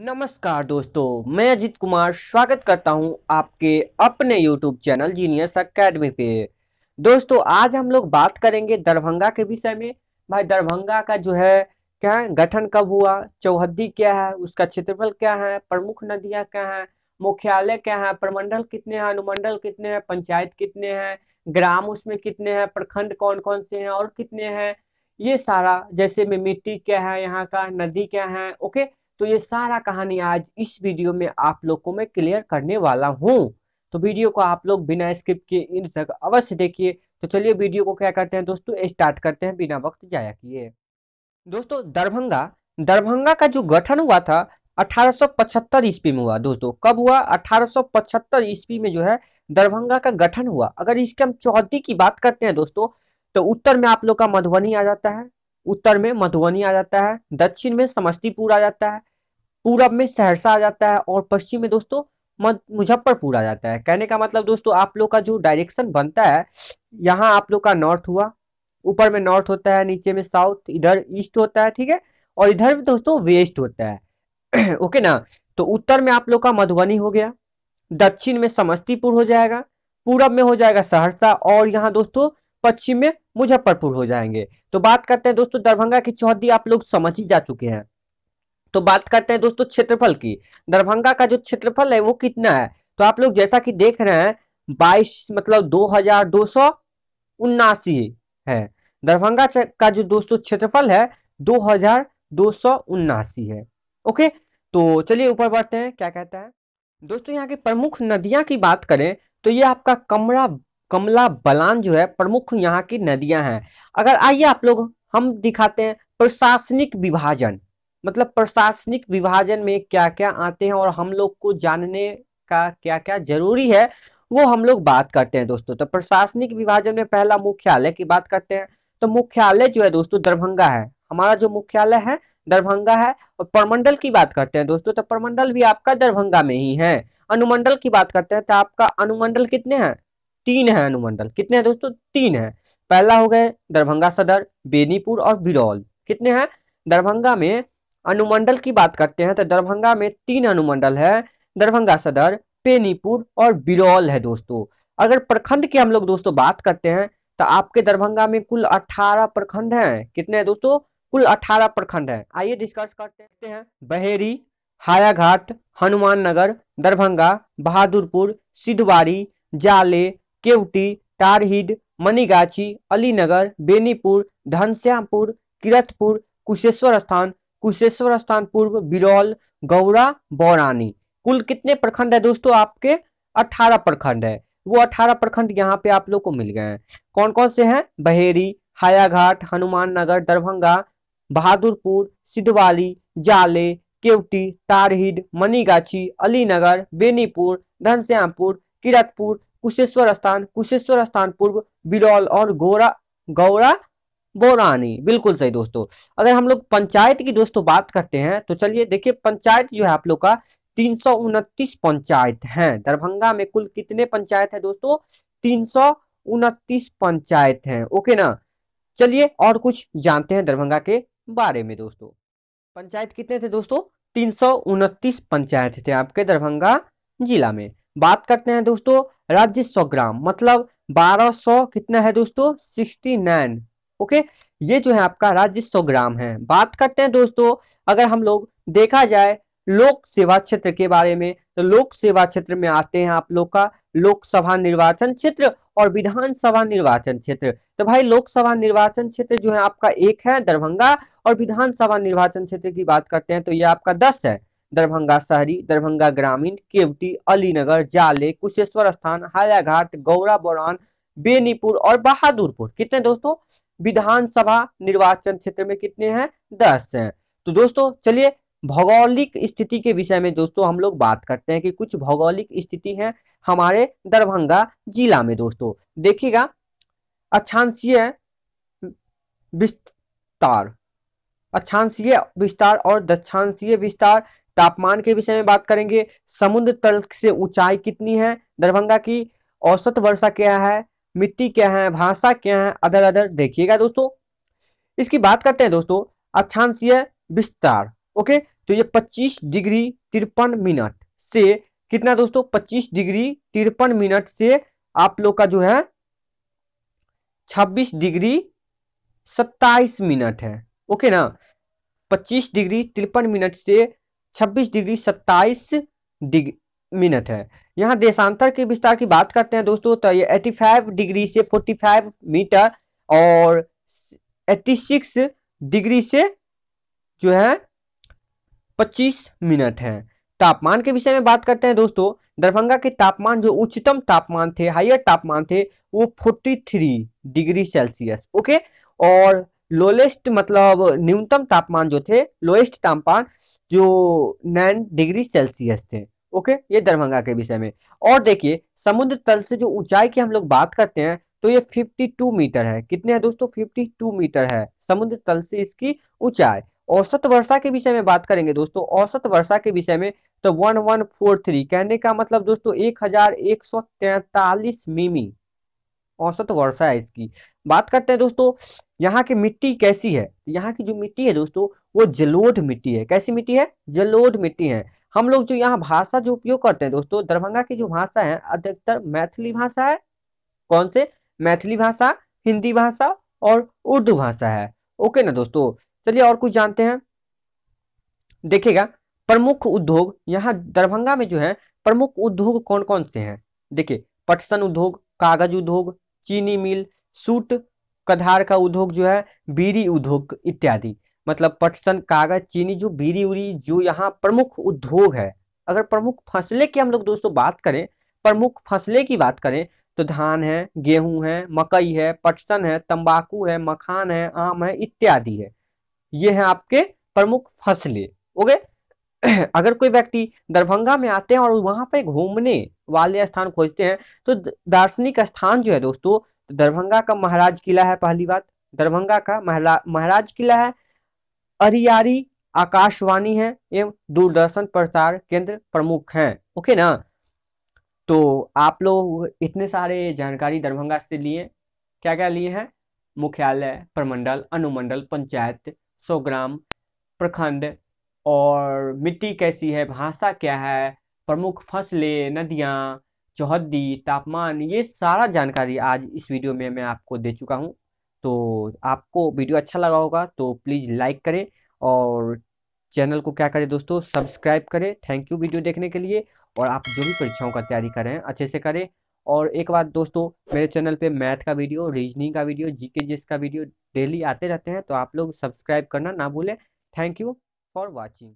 नमस्कार दोस्तों मैं अजित कुमार स्वागत करता हूं आपके अपने YouTube चैनल जीनियस अकेडमी पे दोस्तों आज हम लोग बात करेंगे दरभंगा के विषय में भाई दरभंगा का जो है क्या गठन कब हुआ चौहद्दी क्या है उसका क्षेत्रफल क्या है प्रमुख नदियां क्या है मुख्यालय क्या है प्रमंडल कितने हैं अनुमंडल कितने हैं पंचायत कितने हैं ग्राम उसमें कितने हैं प्रखंड कौन कौन से हैं और कितने हैं ये सारा जैसे में मिट्टी क्या है यहाँ का नदी क्या है ओके तो ये सारा कहानी आज इस वीडियो में आप लोग को मैं क्लियर करने वाला हूँ तो वीडियो को आप लोग बिना स्किप किए इन तक अवश्य देखिए तो चलिए वीडियो को क्या करते हैं दोस्तों स्टार्ट करते हैं बिना वक्त जाया किए दोस्तों दरभंगा दरभंगा का जो गठन हुआ था 1875 ईस्वी में हुआ दोस्तों कब हुआ 1875 ईस्वी में जो है दरभंगा का गठन हुआ अगर इसके हम चौथी की बात करते हैं दोस्तों तो उत्तर में आप लोग का मधुबनी आ जाता है उत्तर में मधुबनी आ जाता है दक्षिण में समस्तीपुर आ जाता है पूरब में सहरसा आ जाता है और पश्चिम में दोस्तों मुजफ्फरपुर आ जाता है कहने का मतलब दोस्तों आप लोग का जो डायरेक्शन बनता है यहाँ आप लोग का नॉर्थ हुआ ऊपर में नॉर्थ होता है नीचे में साउथ इधर ईस्ट होता है ठीक है और इधर दोस्तों वेस्ट होता है ओके ना तो उत्तर में आप लोग का मधुबनी हो गया दक्षिण में समस्तीपुर हो जाएगा पूरब में हो जाएगा सहरसा और यहाँ दोस्तों पश्चिम में मुजफ्फरपुर हो जाएंगे तो बात करते हैं दोस्तों दरभंगा की चौधरी आप लोग समझ ही जा चुके हैं तो बात करते हैं दोस्तों क्षेत्रफल की दरभंगा का जो क्षेत्रफल है वो कितना है तो आप लोग जैसा कि देख रहे हैं बाईस मतलब दो हजार दो सौ उन्नासी है दरभंगा का जो दोस्तों क्षेत्रफल है दो हजार दो सौ उन्नासी है ओके तो चलिए ऊपर बढ़ते हैं क्या कहता है दोस्तों यहाँ के प्रमुख नदियां की बात करें तो ये आपका कमरा कमला बलान जो है प्रमुख यहाँ की नदियां हैं अगर आइए आप लोग हम दिखाते हैं प्रशासनिक विभाजन मतलब प्रशासनिक विभाजन में क्या क्या आते हैं और हम लोग को जानने का क्या क्या जरूरी है वो हम लोग बात करते हैं दोस्तों तो प्रशासनिक विभाजन में पहला मुख्यालय की बात करते हैं तो मुख्यालय जो है दोस्तों दरभंगा है हमारा जो मुख्यालय है दरभंगा है और प्रमंडल की बात करते हैं दोस्तों तो प्रमंडल भी आपका दरभंगा में ही है अनुमंडल की बात करते हैं तो आपका अनुमंडल कितने हैं तीन है अनुमंडल कितने हैं दोस्तों तीन है पहला हो गए दरभंगा सदर बेनीपुर और बिरौल कितने हैं दरभंगा में अनुमंडल की बात करते हैं तो दरभंगा में तीन अनुमंडल है दरभंगा सदर बेनीपुर और बिरौल है दोस्तों अगर प्रखंड की हम लोग दोस्तों बात करते हैं तो आपके दरभंगा में कुल अठारह प्रखंड हैं कितने हैं दोस्तों कुल अठारह प्रखंड हैं आइए डिस्कस करते हैं बहेरी हायाघाट हनुमान नगर दरभंगा बहादुरपुर सिद्धवारी जाले केवटी टारहिड मनीगाछी अलीनगर बेनीपुर धनश्यामपुर किरतपुर कुशेश्वर स्थान कुशेश्वर स्थान पूर्व बिरौल गौरा बौरानी कुल कितने प्रखंड है दोस्तों आपके अठारह प्रखंड है वो अठारह प्रखंड यहाँ पे आप लोग को मिल गए हैं कौन कौन से हैं बहेरी हायाघाट हनुमान नगर दरभंगा बहादुरपुर सिद्धवाली जाले केवटी तारहिड मनीगाछी अलीनगर बेनीपुर धनश्यामपुर किरतपुर कुशेश्वर स्थान कुशेश्वर स्थान पूर्व बिरौल और गोरा गौरा बोरानी बिल्कुल सही दोस्तों अगर हम लोग पंचायत की दोस्तों बात करते हैं तो चलिए देखिए पंचायत जो है आप लोग का तीन सौ उनतीस पंचायत हैं दरभंगा में कुल कितने पंचायत है दोस्तों तीन सौ उनतीस पंचायत हैं ओके ना चलिए और कुछ जानते हैं दरभंगा के बारे में दोस्तों पंचायत कितने थे दोस्तों तीन सौ उनतीस पंचायत थे आपके दरभंगा जिला में बात करते हैं दोस्तों राज्य सौ ग्राम मतलब बारह सौ कितना है दोस्तों सिक्सटी नाइन ओके ये जो है आपका राज्य सौ ग्राम है बात करते हैं दोस्तों अगर हम लोग देखा जाए लोक सेवा क्षेत्र के बारे में तो लोक सेवा क्षेत्र में आते हैं आप लोग का लोकसभा निर्वाचन क्षेत्र और विधानसभा निर्वाचन क्षेत्र तो भाई लोकसभा निर्वाचन क्षेत्र जो है आपका एक है दरभंगा और विधानसभा निर्वाचन क्षेत्र की बात करते हैं तो ये आपका दस है दरभंगा शहरी दरभंगा ग्रामीण केवटी अलीनगर जाले कुशेश्वर स्थान हायाघाट गौरा बोरान बेनीपुर और बहादुरपुर कितने दोस्तों विधानसभा निर्वाचन क्षेत्र में कितने हैं दस हैं तो दोस्तों चलिए भौगोलिक स्थिति के विषय में दोस्तों हम लोग बात करते हैं कि कुछ भौगोलिक स्थिति है हमारे दरभंगा जिला में दोस्तों देखिएगा अच्छांशीय विस्तार अक्षांशीय विस्तार और दक्षांशीय विस्तार तापमान के विषय में बात करेंगे समुद्र तल से ऊंचाई कितनी है दरभंगा की औसत वर्षा क्या है मिट्टी क्या है भाषा क्या है अदर अदर देखिएगा दोस्तों इसकी बात करते हैं दोस्तों अक्षांशीय विस्तार ओके तो ये 25 डिग्री तिरपन मिनट से कितना दोस्तों 25 डिग्री तिरपन मिनट से आप लोग का जो है 26 डिग्री 27 मिनट है ओके ना पच्चीस डिग्री तिरपन मिनट से छब्बीस डिग्री सत्ताईस डिग्री मिनट है यहाँ देशांतर के विस्तार की बात करते हैं दोस्तों तो ये 85 डिग्री से 45 मीटर और 86 डिग्री से जो है 25 मिनट है तापमान के विषय में बात करते हैं दोस्तों दरभंगा के तापमान जो उच्चतम तापमान थे हायर तापमान थे वो 43 डिग्री सेल्सियस ओके और लोएस्ट मतलब न्यूनतम तापमान जो थे लोएस्ट तापमान जो नाइन डिग्री सेल्सियस थे ओके ये दरभंगा के विषय में और देखिए समुद्र तल से जो ऊंचाई की हम लोग बात करते हैं तो ये 52 मीटर है कितने हैं दोस्तों 52 मीटर है समुद्र तल से इसकी ऊंचाई औसत वर्षा के विषय में बात करेंगे दोस्तों औसत वर्षा के विषय में तो 1143 कहने का मतलब दोस्तों तैतालीस मिमी औसत वर्षा है इसकी बात करते हैं दोस्तों यहाँ की मिट्टी कैसी है यहाँ की जो मिट्टी है दोस्तों वो जलोढ़ मिट्टी है कैसी मिट्टी है जलोढ़ मिट्टी है हम लोग जो यहाँ भाषा जो उपयोग करते हैं दोस्तों दरभंगा की जो भाषा है अधिकतर मैथिली भाषा है कौन से मैथिली भाषा हिंदी भाषा और उर्दू भाषा है ओके ना दोस्तों चलिए और कुछ जानते हैं देखिएगा प्रमुख उद्योग यहाँ दरभंगा में जो है प्रमुख उद्योग कौन कौन से हैं देखिए पटसन उद्योग कागज उद्योग चीनी मिल सूट कधार का उद्योग जो है बीरी उद्योग इत्यादि मतलब पटसन कागज चीनी जो बीरी उरी जो यहाँ प्रमुख उद्योग है अगर प्रमुख फसलें की हम लोग दोस्तों बात करें प्रमुख फसलें की बात करें तो धान है गेहूं है मकई है पटसन है तंबाकू है मखान है आम है इत्यादि है ये है आपके प्रमुख फसलें ओके अगर कोई व्यक्ति दरभंगा में आते हैं और वहां पे घूमने वाले स्थान खोजते हैं तो दार्शनिक स्थान जो है दोस्तों दरभंगा का महाराज किला है पहली बात दरभंगा का महाराज किला है अरियारी आकाशवाणी है एवं दूरदर्शन प्रसार केंद्र प्रमुख हैं ओके ना तो आप लोग इतने सारे जानकारी दरभंगा से लिए क्या क्या लिए हैं मुख्यालय प्रमंडल अनुमंडल पंचायत सौ ग्राम प्रखंड और मिट्टी कैसी है भाषा क्या है प्रमुख फसलें नदियाँ चौहदी तापमान ये सारा जानकारी आज इस वीडियो में मैं आपको दे चुका हूँ तो आपको वीडियो अच्छा लगा होगा तो प्लीज़ लाइक करें और चैनल को क्या करें दोस्तों सब्सक्राइब करें थैंक यू वीडियो देखने के लिए और आप जो भी परीक्षाओं का तैयारी करें अच्छे से करें और एक बात दोस्तों मेरे चैनल पे मैथ का वीडियो रीजनिंग का वीडियो जीके जीएस का वीडियो डेली आते रहते हैं तो आप लोग सब्सक्राइब करना ना भूलें थैंक यू फॉर वॉचिंग